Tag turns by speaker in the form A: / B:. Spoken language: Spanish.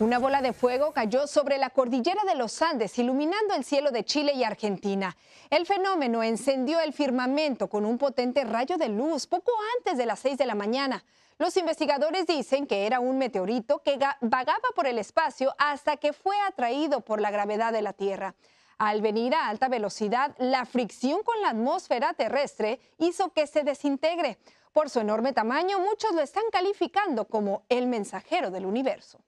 A: Una bola de fuego cayó sobre la cordillera de los Andes, iluminando el cielo de Chile y Argentina. El fenómeno encendió el firmamento con un potente rayo de luz poco antes de las 6 de la mañana. Los investigadores dicen que era un meteorito que vagaba por el espacio hasta que fue atraído por la gravedad de la Tierra. Al venir a alta velocidad, la fricción con la atmósfera terrestre hizo que se desintegre. Por su enorme tamaño, muchos lo están calificando como el mensajero del universo.